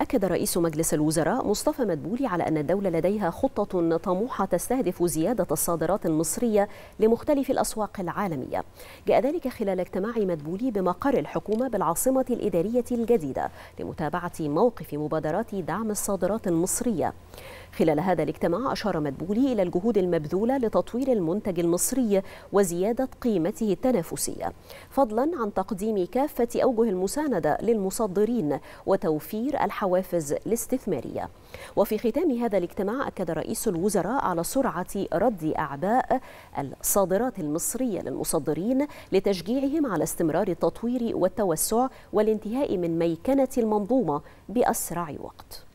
أكد رئيس مجلس الوزراء مصطفى مدبولي على أن الدولة لديها خطة طموحة تستهدف زيادة الصادرات المصرية لمختلف الأسواق العالمية جاء ذلك خلال اجتماع مدبولي بمقر الحكومة بالعاصمة الإدارية الجديدة لمتابعة موقف مبادرات دعم الصادرات المصرية خلال هذا الاجتماع أشار مدبولي إلى الجهود المبذولة لتطوير المنتج المصري وزيادة قيمته التنافسية فضلا عن تقديم كافة أوجه المساندة للمصدرين وتوفير الحوافز الاستثمارية وفي ختام هذا الاجتماع أكد رئيس الوزراء على سرعة رد أعباء الصادرات المصرية للمصدرين لتشجيعهم على استمرار التطوير والتوسع والانتهاء من ميكنة المنظومة بأسرع وقت